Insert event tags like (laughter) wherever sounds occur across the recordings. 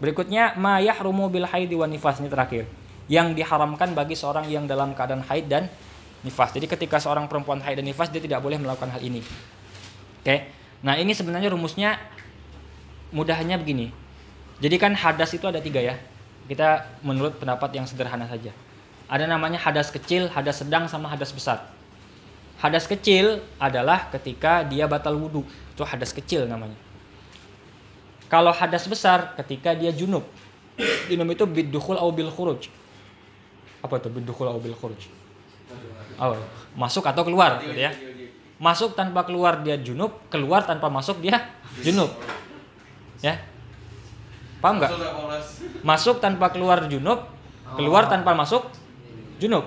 Berikutnya mayah rumu bil haid wa nifas ini terakhir yang diharamkan bagi seorang yang dalam keadaan haid dan nifas. Jadi ketika seorang perempuan haid dan nifas dia tidak boleh melakukan hal ini. Oke. Okay? Nah, ini sebenarnya rumusnya mudahnya begini. Jadi kan hadas itu ada tiga ya. Kita menurut pendapat yang sederhana saja. Ada namanya hadas kecil, hadas sedang, sama hadas besar. Hadas kecil adalah ketika dia batal wudhu. Itu hadas kecil namanya kalau hadas besar ketika dia junub. Junub itu bidukhul au bil khuruj. Apa itu bidukhul au bil khuruj? Oh, masuk atau keluar gitu ya. Masuk tanpa keluar dia junub, keluar tanpa masuk dia junub. Ya. Paham nggak? Masuk tanpa keluar junub, keluar oh. tanpa masuk junub.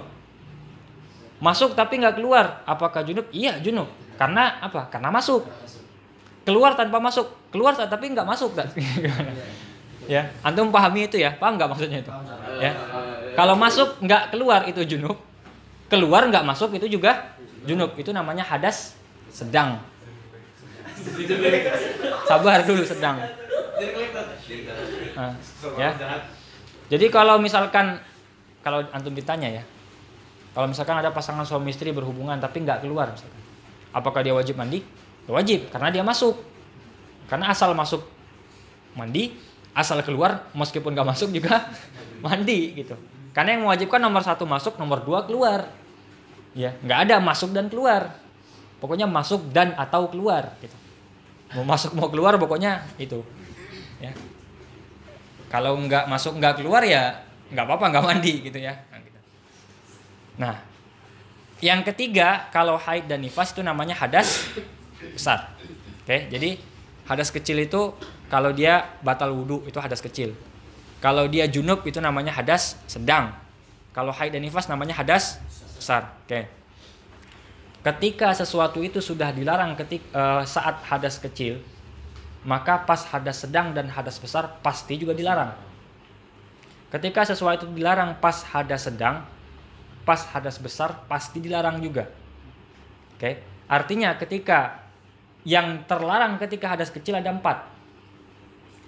Masuk tapi nggak keluar, apakah junub? Iya junub. Karena apa? Karena masuk keluar tanpa masuk keluar tapi nggak masuk (laughs) ya antum pahami itu ya paham nggak maksudnya itu ya kalau masuk nggak keluar itu junub keluar nggak masuk itu juga junub itu namanya hadas sedang sabar dulu sedang nah, ya jadi kalau misalkan kalau antum ditanya ya kalau misalkan ada pasangan suami istri berhubungan tapi nggak keluar misalkan apakah dia wajib mandi wajib karena dia masuk karena asal masuk mandi asal keluar meskipun gak masuk juga (laughs) mandi gitu karena yang mewajibkan nomor satu masuk nomor dua keluar ya nggak ada masuk dan keluar pokoknya masuk dan atau keluar gitu mau masuk mau keluar pokoknya itu ya kalau nggak masuk nggak keluar ya nggak apa-apa nggak mandi gitu ya nah, gitu. nah yang ketiga kalau haid dan nifas itu namanya hadas besar. Oke, okay? jadi hadas kecil itu kalau dia batal wudhu itu hadas kecil. Kalau dia junub itu namanya hadas sedang. Kalau haid dan nifas namanya hadas besar. Oke. Okay. Ketika sesuatu itu sudah dilarang ketik uh, saat hadas kecil, maka pas hadas sedang dan hadas besar pasti juga dilarang. Ketika sesuatu itu dilarang pas hadas sedang, pas hadas besar pasti dilarang juga. Oke. Okay. Artinya ketika yang terlarang ketika hadas kecil ada empat.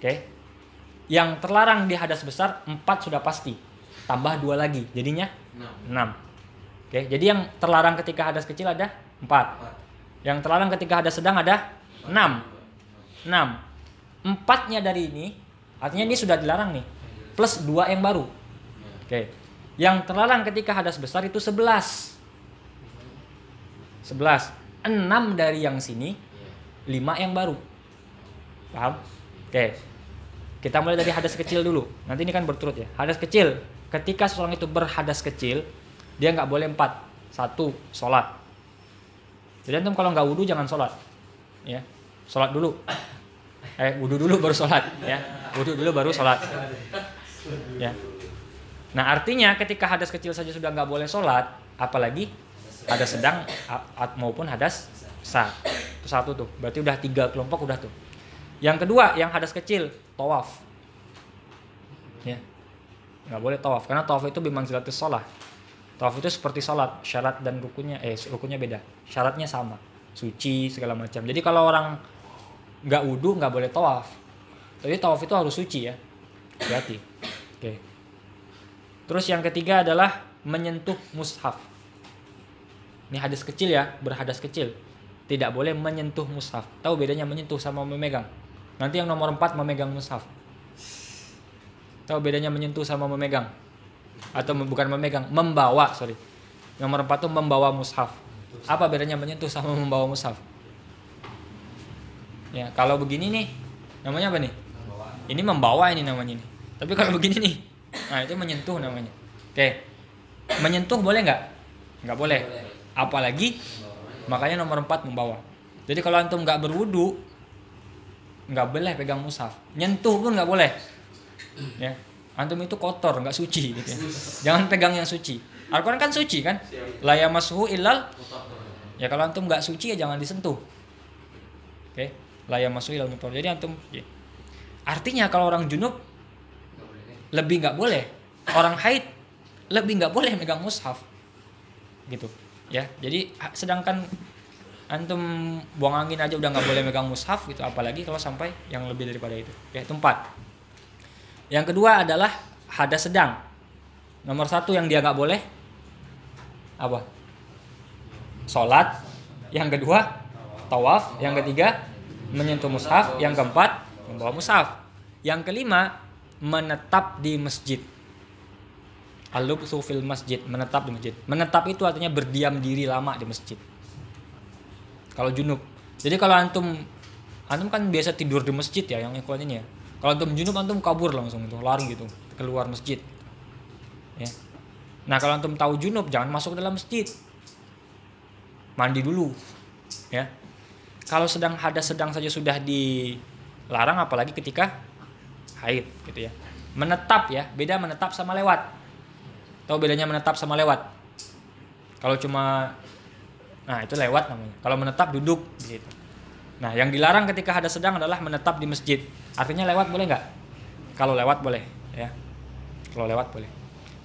Oke. Okay. Yang terlarang di hadas besar empat sudah pasti. Tambah dua lagi, jadinya enam. Oke, okay. jadi yang terlarang ketika hadas kecil ada empat. Yang terlarang ketika hadas sedang ada enam. Enam. Empatnya dari ini, artinya ini sudah dilarang nih. Plus dua yang baru. Oke. Okay. Yang terlarang ketika hadas besar itu sebelas, 11. 6 dari yang sini lima yang baru paham oke kita mulai dari hadas kecil dulu nanti ini kan berturut ya hadas kecil ketika seorang itu berhadas kecil dia nggak boleh empat satu sholat jadi antum kalau nggak wudhu jangan sholat ya sholat dulu eh wudhu dulu baru sholat ya wudhu dulu baru sholat ya nah artinya ketika hadas kecil saja sudah nggak boleh sholat apalagi hadas sedang maupun hadas besar satu tuh berarti udah tiga kelompok udah tuh yang kedua yang hadas kecil tawaf ya nggak boleh tawaf karena tawaf itu memang bimanzilatis sholat tawaf itu seperti sholat syarat dan rukunnya eh rukunnya beda syaratnya sama suci segala macam jadi kalau orang nggak wudhu nggak boleh tawaf Jadi tawaf itu harus suci ya berarti oke terus yang ketiga adalah menyentuh mushaf ini hadis kecil ya berhadas kecil tidak boleh menyentuh mushaf. Tahu bedanya menyentuh sama memegang? Nanti yang nomor 4 memegang mushaf. Tahu bedanya menyentuh sama memegang? Atau bukan memegang, membawa, sorry. Nomor 4 itu membawa mushaf. Apa bedanya menyentuh sama membawa mushaf? Ya, kalau begini nih, namanya apa nih? Ini membawa ini namanya nih. Tapi kalau begini nih, nah itu menyentuh namanya. Oke. Menyentuh boleh nggak? Nggak boleh. Apalagi Makanya nomor empat membawa. Jadi kalau antum nggak berwudu, nggak boleh pegang mushaf. Nyentuh pun nggak boleh. Ya. Antum itu kotor, nggak suci gitu ya. Jangan pegang yang suci. alquran kan suci kan? La ilal, Ya kalau antum nggak suci ya jangan disentuh. Oke. Okay. ilal yamassuhu Jadi antum ya. Artinya kalau orang junub lebih nggak boleh. Orang haid lebih nggak boleh megang mushaf. Gitu ya jadi ah, sedangkan antum buang angin aja udah nggak boleh megang mushaf gitu apalagi kalau sampai yang lebih daripada itu ya itu empat yang kedua adalah hadas sedang nomor satu yang dia nggak boleh apa sholat yang kedua tawaf yang ketiga menyentuh mushaf yang keempat membawa mushaf yang kelima menetap di masjid Alubsu sufil masjid, menetap di masjid. Menetap itu artinya berdiam diri lama di masjid. Kalau junub. Jadi kalau antum antum kan biasa tidur di masjid ya yang ikhwan ini ya. Kalau antum junub antum kabur langsung itu, lari gitu, keluar masjid. Ya. Nah, kalau antum tahu junub jangan masuk ke dalam masjid. Mandi dulu. Ya. Kalau sedang hadas sedang saja sudah dilarang apalagi ketika haid gitu ya. Menetap ya, beda menetap sama lewat Tahu bedanya menetap sama lewat? Kalau cuma nah itu lewat namanya. Kalau menetap duduk di situ. Nah, yang dilarang ketika ada sedang adalah menetap di masjid. Artinya lewat boleh nggak? Kalau lewat boleh, ya. Kalau lewat boleh.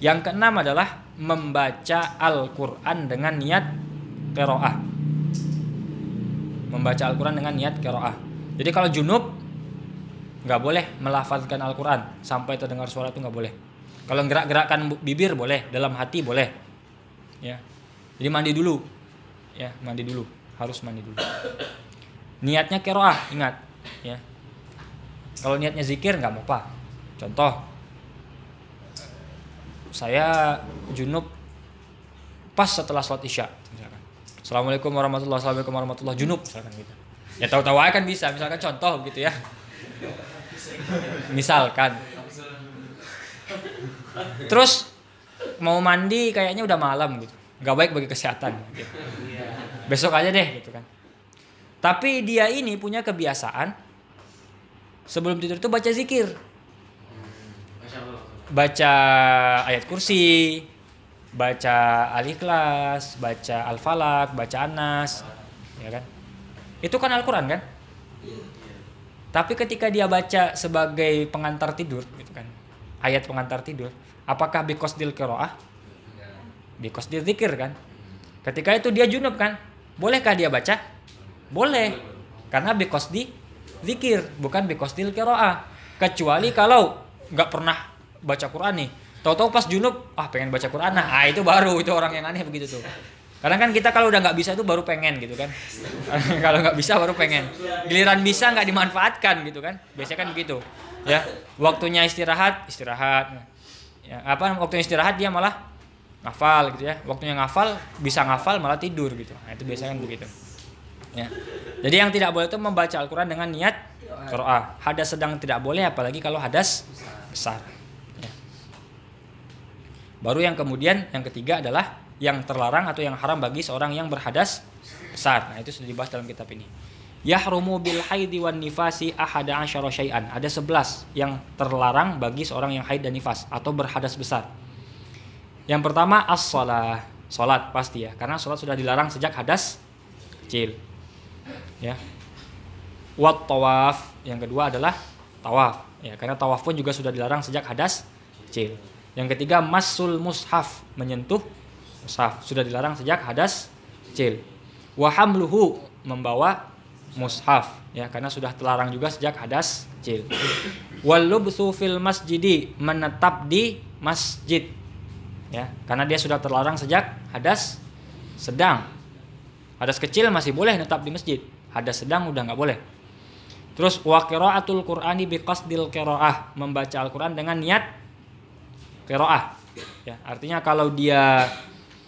Yang keenam adalah membaca Al-Qur'an dengan niat qiraah. Membaca Al-Qur'an dengan niat qiraah. Jadi kalau junub nggak boleh melafalkan Al-Quran sampai terdengar suara itu nggak boleh. Kalau gerak-gerakan bibir boleh, dalam hati boleh. Ya. Jadi mandi dulu. Ya, mandi dulu. Harus mandi dulu. Niatnya keroah, ingat. Ya. Kalau niatnya zikir nggak apa-apa. Contoh, saya junub pas setelah sholat isya. Misalkan. Assalamualaikum warahmatullahi wabarakatuh. Assalamualaikum warahmatullahi junub. Misalkan gitu. Ya tahu-tahu aja kan bisa. Misalkan contoh gitu ya. Misalkan terus mau mandi kayaknya udah malam gitu nggak baik bagi kesehatan gitu. besok aja deh gitu kan tapi dia ini punya kebiasaan sebelum tidur tuh baca zikir baca ayat kursi baca al-ikhlas baca al-falak baca anas ya kan itu kan Al-Quran kan iya, iya. tapi ketika dia baca sebagai pengantar tidur gitu kan ayat pengantar tidur. Apakah because dil kiroah? because dil zikir kan? Ketika itu dia junub kan? Bolehkah dia baca? Boleh. Karena because di zikir, bukan because dil kiroah. Kecuali kalau nggak pernah baca Quran nih. Tahu-tahu pas junub, ah pengen baca Quran nah, ah, itu baru itu orang yang aneh begitu tuh. Karena kan kita kalau udah nggak bisa itu baru pengen gitu kan. (laughs) kalau nggak bisa baru pengen. Giliran bisa nggak dimanfaatkan gitu kan. Biasanya kan begitu ya waktunya istirahat istirahat ya, apa waktunya istirahat dia malah ngafal gitu ya waktunya ngafal bisa ngafal malah tidur gitu nah, itu biasanya kan begitu ya jadi yang tidak boleh itu membaca Al-Quran dengan niat Qur'an hadas sedang tidak boleh apalagi kalau hadas besar ya. baru yang kemudian yang ketiga adalah yang terlarang atau yang haram bagi seorang yang berhadas besar nah itu sudah dibahas dalam kitab ini Yahrumu bil haidi wan nifasi ahada asyara syai'an. Ada 11 yang terlarang bagi seorang yang haid dan nifas atau berhadas besar. Yang pertama as-shalah, salat pasti ya, karena salat sudah dilarang sejak hadas kecil. Ya. Wat tawaf, yang kedua adalah tawaf. Ya, karena tawaf pun juga sudah dilarang sejak hadas kecil. Yang ketiga masul mushaf, menyentuh mushaf sudah dilarang sejak hadas kecil. Wa hamluhu membawa mushaf ya karena sudah terlarang juga sejak hadas kecil. walubsu fil masjid menetap di masjid ya karena dia sudah terlarang sejak hadas sedang. Hadas kecil masih boleh netap di masjid. Hadas sedang udah nggak boleh. Terus wa qiraatul Qur'ani biqasdil qiraah, membaca Al-Qur'an dengan niat qiraah. Ya, artinya kalau dia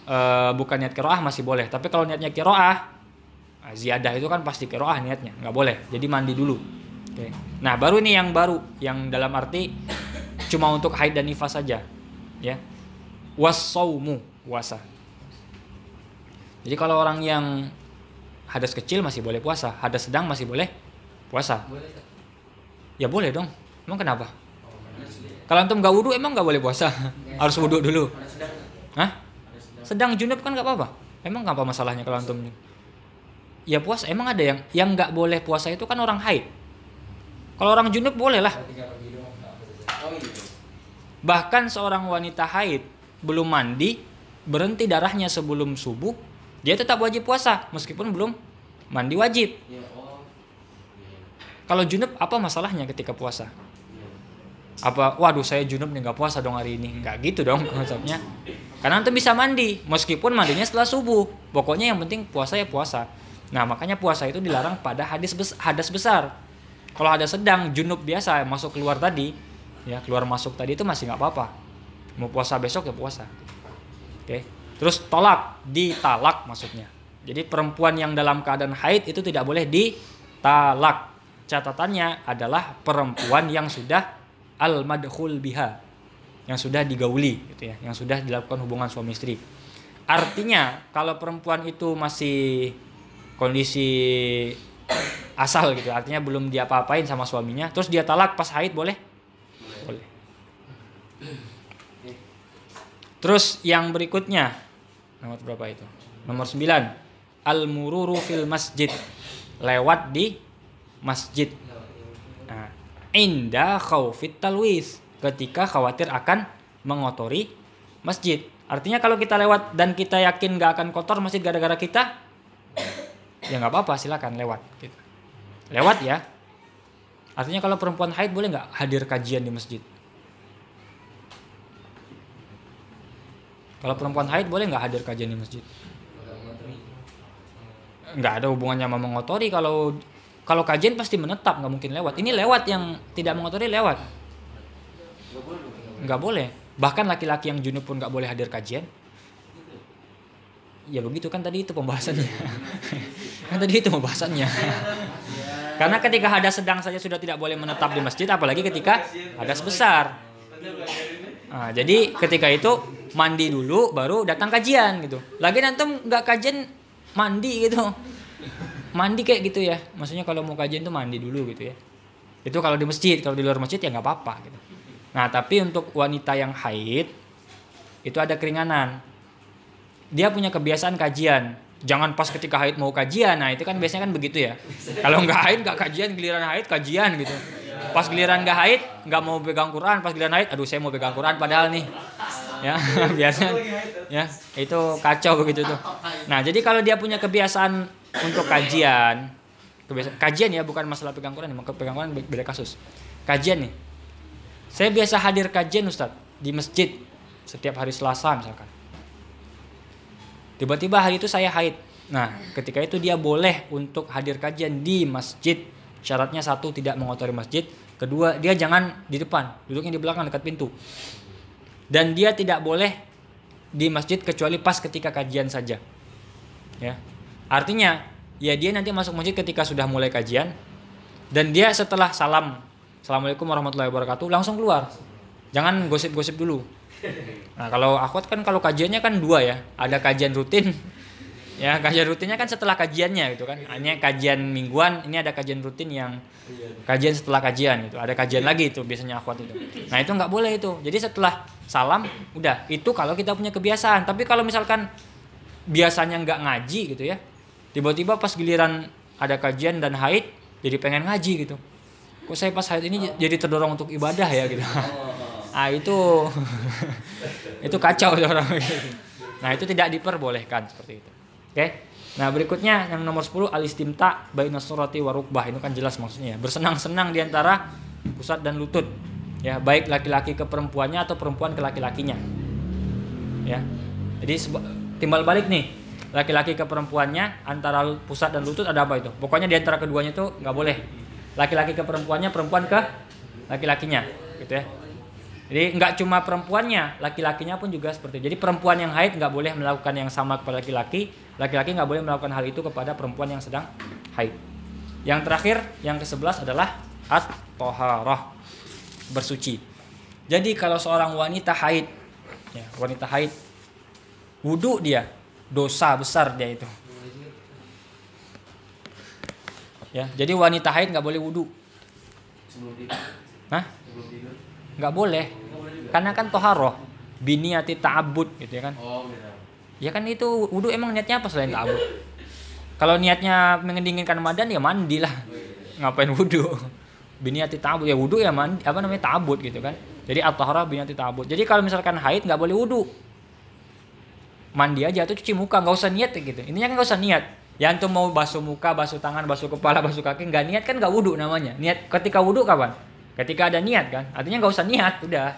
e, bukan niat qiraah masih boleh, tapi kalau niatnya qiraah Nah, ziyadah itu kan pasti kiroah niatnya, nggak boleh. Jadi mandi dulu. Oke. Nah baru ini yang baru, yang dalam arti cuma untuk haid dan nifas saja, ya. Wasaumu puasa. Jadi kalau orang yang hadas kecil masih boleh puasa, hadas sedang masih boleh puasa. Boleh. Ya boleh dong. Emang kenapa? kalau antum gak wudhu emang nggak boleh puasa. Ya, Harus wudhu dulu. Hah? Sedang junub kan nggak apa-apa. Emang nggak apa masalahnya kalau antum ya puasa emang ada yang yang nggak boleh puasa itu kan orang haid kalau orang junub boleh lah bahkan seorang wanita haid belum mandi berhenti darahnya sebelum subuh dia tetap wajib puasa meskipun belum mandi wajib kalau junub apa masalahnya ketika puasa apa waduh saya junub nih nggak puasa dong hari ini nggak gitu dong (laughs) konsepnya karena nanti bisa mandi meskipun mandinya setelah subuh pokoknya yang penting puasa ya puasa Nah, makanya puasa itu dilarang pada hadis bes hadas besar. Kalau ada sedang, junub biasa masuk keluar tadi, ya keluar masuk tadi itu masih nggak apa-apa. Mau puasa besok ya puasa. Oke. Terus tolak, ditalak maksudnya. Jadi perempuan yang dalam keadaan haid itu tidak boleh ditalak. Catatannya adalah perempuan yang sudah al madhul biha, yang sudah digauli gitu ya, yang sudah dilakukan hubungan suami istri. Artinya kalau perempuan itu masih kondisi asal gitu artinya belum dia apa-apain sama suaminya terus dia talak pas haid boleh boleh terus yang berikutnya nomor berapa itu nomor 9 al mururu fil masjid lewat di masjid nah, inda khawfit talwis ketika khawatir akan mengotori masjid artinya kalau kita lewat dan kita yakin gak akan kotor masjid gara-gara kita ya nggak apa-apa silakan lewat gitu. lewat ya artinya kalau perempuan haid boleh nggak hadir kajian di masjid kalau perempuan haid boleh nggak hadir kajian di masjid nggak ada hubungannya sama mengotori kalau kalau kajian pasti menetap nggak mungkin lewat ini lewat yang tidak mengotori lewat nggak boleh bahkan laki-laki yang junub pun nggak boleh hadir kajian ya begitu kan tadi itu pembahasannya (laughs) Kan tadi itu pembahasannya. (laughs) Karena ketika hadas sedang saja sudah tidak boleh menetap di masjid, apalagi ketika hadas besar. Nah, jadi ketika itu mandi dulu, baru datang kajian gitu. Lagi nanti nggak kajian mandi gitu, mandi kayak gitu ya. Maksudnya kalau mau kajian tuh mandi dulu gitu ya. Itu kalau di masjid, kalau di luar masjid ya nggak apa-apa gitu. Nah tapi untuk wanita yang haid itu ada keringanan. Dia punya kebiasaan kajian jangan pas ketika haid mau kajian nah itu kan biasanya kan begitu ya kalau nggak haid nggak kajian giliran haid kajian gitu pas giliran nggak haid nggak mau pegang Quran pas giliran haid aduh saya mau pegang Quran padahal nih ya (laughs) biasanya ya itu kacau begitu tuh nah jadi kalau dia punya kebiasaan untuk kajian kebiasaan kajian ya bukan masalah pegang Quran pegang Quran beda kasus kajian nih saya biasa hadir kajian Ustadz di masjid setiap hari Selasa misalkan Tiba-tiba hari itu saya haid. Nah, ketika itu dia boleh untuk hadir kajian di masjid. Syaratnya satu tidak mengotori masjid, kedua dia jangan di depan, duduknya di belakang dekat pintu. Dan dia tidak boleh di masjid kecuali pas ketika kajian saja. Ya. Artinya, ya dia nanti masuk masjid ketika sudah mulai kajian dan dia setelah salam Assalamualaikum warahmatullahi wabarakatuh langsung keluar. Jangan gosip-gosip dulu Nah kalau aku kan kalau kajiannya kan dua ya, ada kajian rutin, (laughs) ya kajian rutinnya kan setelah kajiannya gitu kan. Hanya kajian mingguan, ini ada kajian rutin yang kajian setelah kajian gitu. Ada kajian lagi itu biasanya akuat itu. Nah itu nggak boleh itu. Jadi setelah salam udah itu kalau kita punya kebiasaan. Tapi kalau misalkan biasanya nggak ngaji gitu ya, tiba-tiba pas giliran ada kajian dan haid jadi pengen ngaji gitu. Kok saya pas haid ini jadi terdorong untuk ibadah ya gitu. Oh, oh, oh ah itu (laughs) itu kacau orang nah itu tidak diperbolehkan seperti itu oke nah berikutnya yang nomor 10 alistimta baina surati warukbah itu kan jelas maksudnya ya. bersenang-senang diantara pusat dan lutut ya baik laki-laki ke perempuannya atau perempuan ke laki-lakinya ya jadi timbal balik nih laki-laki ke perempuannya antara pusat dan lutut ada apa itu pokoknya diantara keduanya itu nggak boleh laki-laki ke perempuannya perempuan ke laki-lakinya gitu ya jadi nggak cuma perempuannya, laki-lakinya pun juga seperti itu. Jadi perempuan yang haid nggak boleh melakukan yang sama kepada laki-laki, laki-laki nggak boleh melakukan hal itu kepada perempuan yang sedang haid. Yang terakhir, yang ke-11 adalah at-toharah, bersuci. Jadi kalau seorang wanita haid, ya, wanita haid, wudhu dia, dosa besar dia itu. Ya, jadi wanita haid nggak boleh wudhu. Sebelum tidur. Hah? Sebelum tidur nggak boleh. karena kan toharoh biniati ta'abud gitu ya kan oh, gitu. ya kan itu wudhu emang niatnya apa selain ta'abud kalau niatnya mengendinginkan madan ya mandilah lah ngapain wudhu biniati ta'abud ya wudhu ya mandi apa namanya ta'abud gitu kan jadi at-taharah biniati ta'abud jadi kalau misalkan haid nggak boleh wudhu mandi aja atau cuci muka nggak usah niat gitu intinya kan nggak usah niat yang antum mau basuh muka basuh tangan basuh kepala basuh kaki nggak niat kan nggak wudhu namanya niat ketika wudhu kapan Ketika ada niat kan, artinya nggak usah niat, udah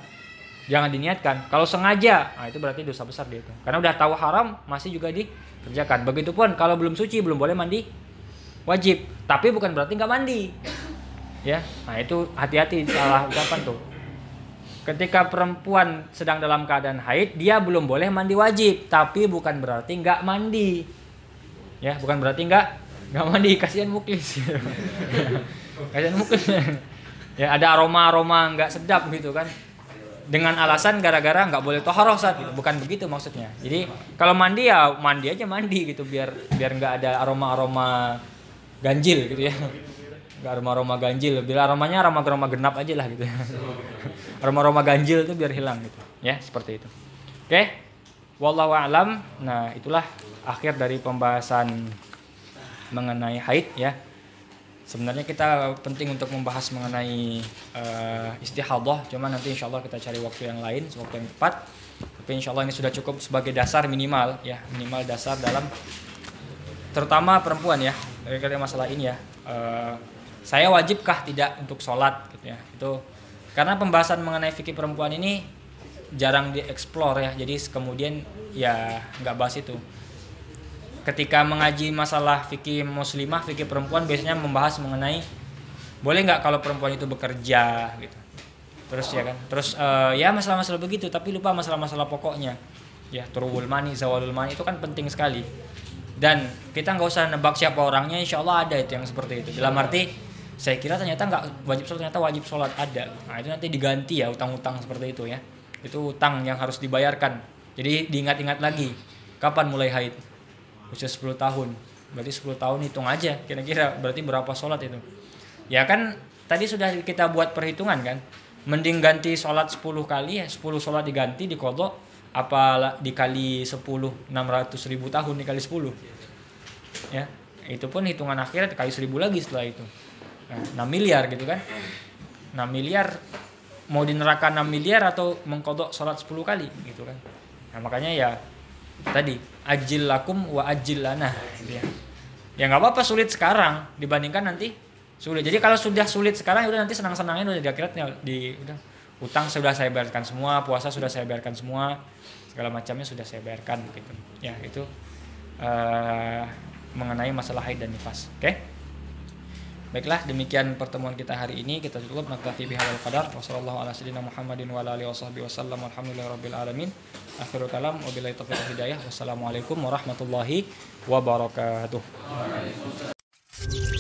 jangan diniatkan. Kalau sengaja, nah itu berarti dosa besar dia itu. Karena udah tahu haram masih juga dikerjakan. Begitupun kalau belum suci belum boleh mandi wajib, tapi bukan berarti nggak mandi. Ya, nah itu hati-hati salah ucapan tuh. Ketika perempuan sedang dalam keadaan haid, dia belum boleh mandi wajib, tapi bukan berarti nggak mandi. Ya, bukan berarti nggak nggak mandi kasihan muklis. (laughs) kasihan muklis ya ada aroma-aroma nggak sedap gitu kan dengan alasan gara-gara nggak boleh toharoh saat gitu. bukan begitu maksudnya jadi kalau mandi ya mandi aja mandi gitu biar biar nggak ada aroma-aroma ganjil gitu ya nggak aroma-aroma ganjil bila aromanya aroma-aroma genap aja lah gitu (laughs) aroma-aroma ganjil tuh biar hilang gitu ya seperti itu oke okay? wallahu alam nah itulah akhir dari pembahasan mengenai haid ya sebenarnya kita penting untuk membahas mengenai uh, istihadah cuma nanti insya Allah kita cari waktu yang lain waktu yang tepat tapi insya Allah ini sudah cukup sebagai dasar minimal ya minimal dasar dalam terutama perempuan ya terkait masalah ini ya uh, saya wajibkah tidak untuk sholat gitu ya itu karena pembahasan mengenai fikih perempuan ini jarang dieksplor ya jadi kemudian ya nggak bahas itu ketika mengaji masalah fikih muslimah, fikih perempuan biasanya membahas mengenai boleh nggak kalau perempuan itu bekerja gitu. Terus ya kan, terus uh, ya masalah-masalah begitu, tapi lupa masalah-masalah pokoknya. Ya, turul mani, zawalul mani itu kan penting sekali. Dan kita nggak usah nebak siapa orangnya, insya Allah ada itu yang seperti itu. Dalam iya. arti saya kira ternyata nggak wajib sholat, ternyata wajib sholat ada. Nah itu nanti diganti ya utang-utang seperti itu ya. Itu utang yang harus dibayarkan. Jadi diingat-ingat lagi kapan mulai haid usia 10 tahun berarti 10 tahun hitung aja kira-kira berarti berapa sholat itu ya kan tadi sudah kita buat perhitungan kan mending ganti sholat 10 kali ya 10 sholat diganti di kodok apa dikali 10 600 ribu tahun dikali 10 ya itu pun hitungan akhirat kali 1000 lagi setelah itu nah, 6 miliar gitu kan 6 miliar mau di neraka 6 miliar atau mengkodok sholat 10 kali gitu kan nah makanya ya tadi ajil lakum wa ajil lana ya nggak apa-apa sulit sekarang dibandingkan nanti sulit jadi kalau sudah sulit sekarang udah nanti senang senangin udah di akhiratnya di udah utang sudah saya bayarkan semua puasa sudah saya bayarkan semua segala macamnya sudah saya bayarkan gitu ya itu uh, mengenai masalah haid dan nifas oke okay? Baiklah, demikian pertemuan kita hari ini. Kita tutup naktafi bihadal qadar. Wassalamualaikum warahmatullahi wabarakatuh. Thank you. Wassalamualaikum warahmatullahi wabarakatuh.